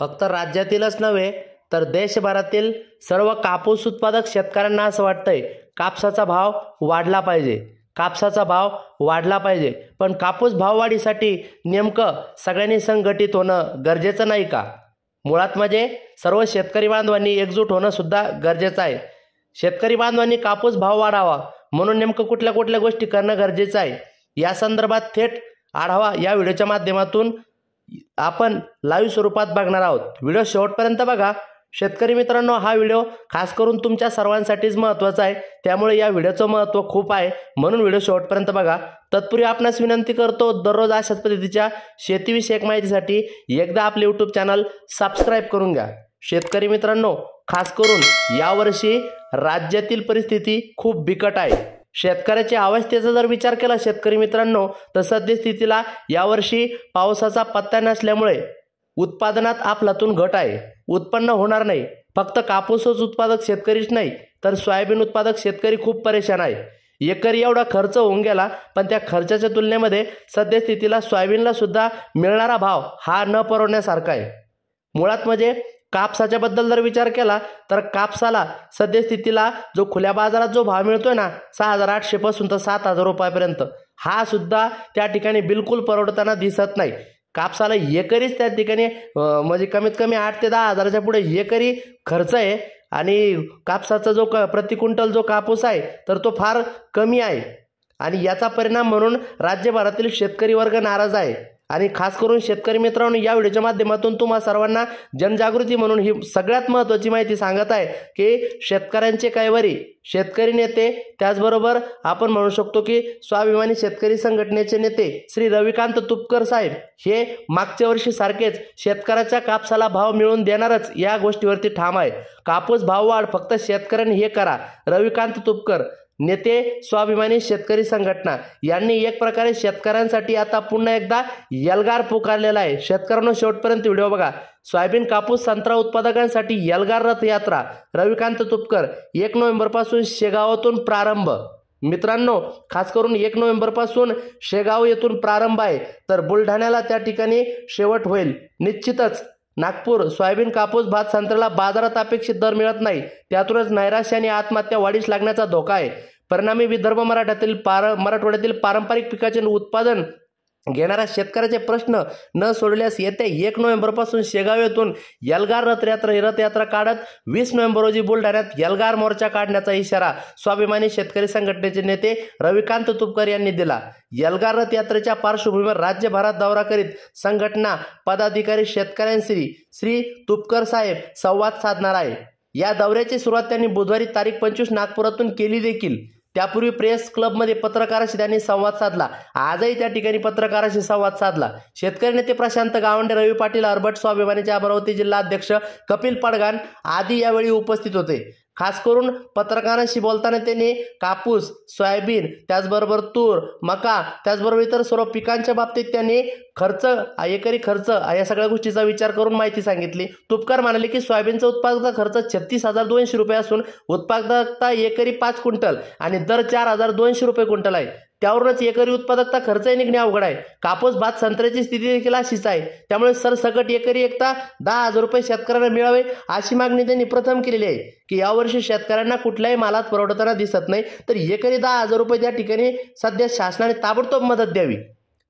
फक्त राज्यातीलच नव्हे तर देशभरातील सर्व कापूस उत्पादक शेतकऱ्यांना असं वाटतंय कापसाचा भाव वाढला पाहिजे कापसाचा भाव वाढला पाहिजे पण कापूस भाववाढीसाठी नेमकं सगळ्यांनी संघटित होणं गरजेचं नाही का मुळात म्हणजे सर्व शेतकरी बांधवांनी एकजूट होणं सुद्धा गरजेचं आहे शेतकरी बांधवांनी कापूस भाव वाढावा म्हणून नेमकं कुठल्या कुठल्या गोष्टी करणं गरजेचं आहे या संदर्भात थेट आढावा या व्हिडिओच्या माध्यमातून आपण लाईव्ह स्वरूपात बघणार आहोत व्हिडिओ शेवटपर्यंत बघा शेतकरी मित्रांनो हा व्हिडिओ खास करून तुमच्या सर्वांसाठीच महत्त्वाचा आहे त्यामुळे या व्हिडिओचं महत्त्व खूप आहे म्हणून व्हिडिओ शेवटपर्यंत बघा तत्पूर्वी आपणास विनंती करतो दररोज अशाच पद्धतीच्या शेतीविषयक माहितीसाठी एकदा आपले यूट्यूब चॅनल सबस्क्राईब करून घ्या शेतकरी मित्रांनो खास करून यावर्षी राज्यातील परिस्थिती खूप बिकट आहे शेतकऱ्याच्या अवस्थेचा जर विचार केला शेतकरी मित्रांनो तर सद्यस्थितीला यावर्षी पावसाचा पत्ता नसल्यामुळे उत्पादनात आपलातून घट आहे उत्पन्न होणार नाही फक्त कापूसच उत्पादक शेतकरीच नाही तर सोयाबीन उत्पादक शेतकरी खूप परेशान आहे एकरी एवढा खर्च होऊन गेला पण त्या खर्चाच्या तुलनेमध्ये सद्यस्थितीला सोयाबीनला सुद्धा मिळणारा भाव हा न परवण्यासारखा आहे मुळात म्हणजे कापसाच्या बद्दल जर विचार केला तर कापसाला सद्यस्थितीला जो खुल्या बाजारात जो भाव मिळतोय ना सहा हजार आठशेपासून तर सात हजार रुपयापर्यंत हा सुद्धा त्या ठिकाणी बिलकुल परवडताना दिसत नाही कापसाला एकरीच त्या ठिकाणी म्हणजे कमीत कमी आठ ते दहा हजाराच्या पुढे एकरी खर्च आहे आणि कापसाचा जो क प्रतिकुंटल जो कापूस आहे तर तो फार कमी आहे आणि याचा परिणाम म्हणून राज्यभरातील शेतकरी वर्ग नाराज आहे आणि खास करून शेतकरी मित्रांनो या व्हिडिओच्या माध्यमातून तुम्हा सर्वांना जनजागृती म्हणून ही सगळ्यात महत्त्वाची माहिती सांगत आहे की शेतकऱ्यांचे कैवारी शेतकरी नेते त्याचबरोबर आपण म्हणू शकतो की स्वाभिमानी शेतकरी संघटनेचे नेते श्री रविकांत तुपकर साहेब हे मागच्या वर्षी सारखेच शेतकऱ्याच्या कापसाला भाव मिळवून देणारच या गोष्टीवरती ठाम आहे कापूस भाववाढ फक्त शेतकऱ्यांनी हे करा रविकांत तुपकर नेते स्वाभिमानी शेतकरी संघटना यांनी एक प्रकारे शेतकऱ्यांसाठी आता पुन्हा एकदा यलगार पुकारलेला आहे शेतकऱ्यांना शेवटपर्यंत व्हिडिओ बघा सोयाबीन कापूस संत्रा उत्पादकांसाठी यलगार रथयात्रा रविकांत तुपकर एक नोव्हेंबरपासून शेगावातून प्रारंभ मित्रांनो खास करून एक नोव्हेंबरपासून शेगाव येथून प्रारंभ आहे तर बुलढाण्याला त्या ठिकाणी शेवट होईल निश्चितच नागपूर सोयाबीन कापूस भात संत्र्याला बाजारात अपेक्षित दर मिळत नाही त्यातूनच नैराश्य आणि आत्महत्या वाढीस लागण्याचा धोका आहे परिणामी विदर्भ मराठ्यातील पार मराठवाड्यातील पारंपरिक पिकाचे उत्पादन घेणाऱ्या शेतकऱ्याचे प्रश्न न सोडल्यास येत्या एक नोव्हेंबरपासून शेगाव येथून यलगार रथयात्रा रथयात्रा काढत वीस नोव्हेंबर रोजी बुलढाण्यात यलगार मोर्चा काढण्याचा इशारा स्वाभिमानी शेतकरी संघटनेचे नेते रविकांत तुपकर यांनी दिला यलगार रथयात्रेच्या पार्श्वभूमीवर राज्यभरात दौरा करीत संघटना पदाधिकारी शेतकऱ्यांशी श्री तुपकर साहेब संवाद साधणार आहे या दौऱ्याची सुरुवात त्यांनी बुधवारी तारीख पंचवीस नागपुरातून केली देखील त्यापूर्वी प्रेस क्लबमध्ये पत्रकाराशी त्यांनी संवाद साधला आजही त्या ठिकाणी पत्रकाराशी संवाद साधला शेतकरी नेते प्रशांत गावंडे रवी पाटील अर्बट स्वाभिमानीचे अमरावती जिल्हा अध्यक्ष कपिल पडगान आदी यावेळी उपस्थित होते खास करून पत्रकारांशी बोलताना त्यांनी कापूस सोयाबीन त्याचबरोबर तूर मका त्याचबरोबर इतर सर्व पिकांच्या बाबतीत त्यांनी खर्च एकरी खर्च या सगळ्या गोष्टीचा विचार करून माहिती सांगितली तुपकार म्हणाले की सोयाबीनचा उत्पादकता खर्च छत्तीस हजार दोनशे रुपये असून उत्पादकता एकरी पाच क्विंटल आणि दर चार हजार दोनशे रुपये क्विंटल आहे त्यावरूनच एकरी उत्पादकता खर्चही निघणे अवघड आहे कापूस भात संत्र्याची स्थिती देखील अशीच आहे त्यामुळे सरसकट एकरी एकता दहा हजार रुपये शेतकऱ्यांना मिळावे अशी मागणी त्यांनी प्रथम केलेली आहे की यावर्षी शेतकऱ्यांना कुठल्याही मालात परवडताना दिसत नाही तर एकरी दहा हजार रुपये त्या ठिकाणी सध्या शासनाने ताबडतोब मदत द्यावी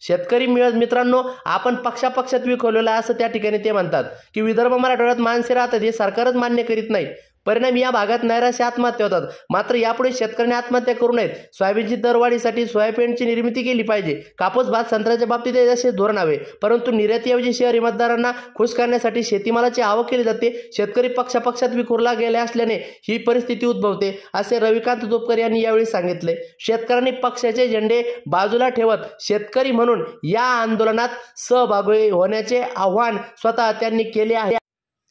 शेतकरी मिळत मित्रांनो आपण पक्षापक्षात विखवलेला असं त्या ठिकाणी ते म्हणतात की विदर्भ मराठवाड्यात माणसे राहतात हे सरकारच मान्य करीत नाही परिणाम या भागात नैराश्य आत्महत्या होतात मात्र यापुढे शेतकऱ्यांनी आत्महत्या करू नयेत सोयाबीनची दरवाढीसाठी सोयाबीनची निर्मिती केली पाहिजे कापूस भात संत्र्याच्या बाबतीत असे धोरण हवे परंतु निर्यातीऐवजी शहरी मतदारांना खुश करण्यासाठी शेतीमालाची आवक केली जाते शेतकरी पक्षापक्षात विखुरला गेले असल्याने ही परिस्थिती उद्भवते असे रविकांत दुपकर यांनी यावेळी सांगितले शेतकऱ्यांनी पक्षाचे झेंडे बाजूला ठेवत शेतकरी म्हणून या आंदोलनात सहभागी होण्याचे आव्हान स्वतः त्यांनी केले आहे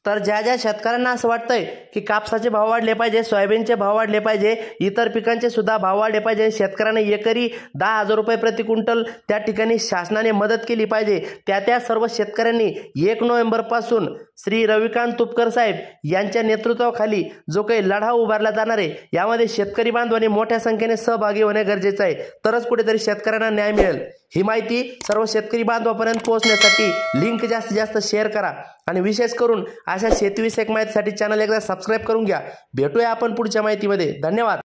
तर ज्या ज्या शेतकऱ्यांना असं वाटतंय की कापसाचे भाव वाढले पाहिजे सोयाबीनचे भाव वाढले पाहिजे इतर पिकांचे सुद्धा भाव वाढले पाहिजे शेतकऱ्यांना एकरी दहा हजार रुपये प्रति क्विंटल त्या ठिकाणी शासनाने मदत केली पाहिजे त्या त्या सर्व शेतकऱ्यांनी एक नोव्हेंबरपासून श्री रविकांत तुपकर साहेब यांच्या नेतृत्वाखाली जो काही लढा उभारला जाणार आहे यामध्ये शेतकरी बांधवांनी मोठ्या संख्येने सहभागी होणे गरजेचं आहे तरच कुठेतरी शेतकऱ्यांना न्याय मिळेल ही माहिती सर्व शेतकरी बांधवापर्यंत पोहोचण्यासाठी लिंक जास्तीत जास्त शेअर करा आणि विशेष करून अशा शेतीविषयक माहितीसाठी चॅनल एकदा सबस्क्राईब करून घ्या भेटूया आपण पुढच्या माहितीमध्ये धन्यवाद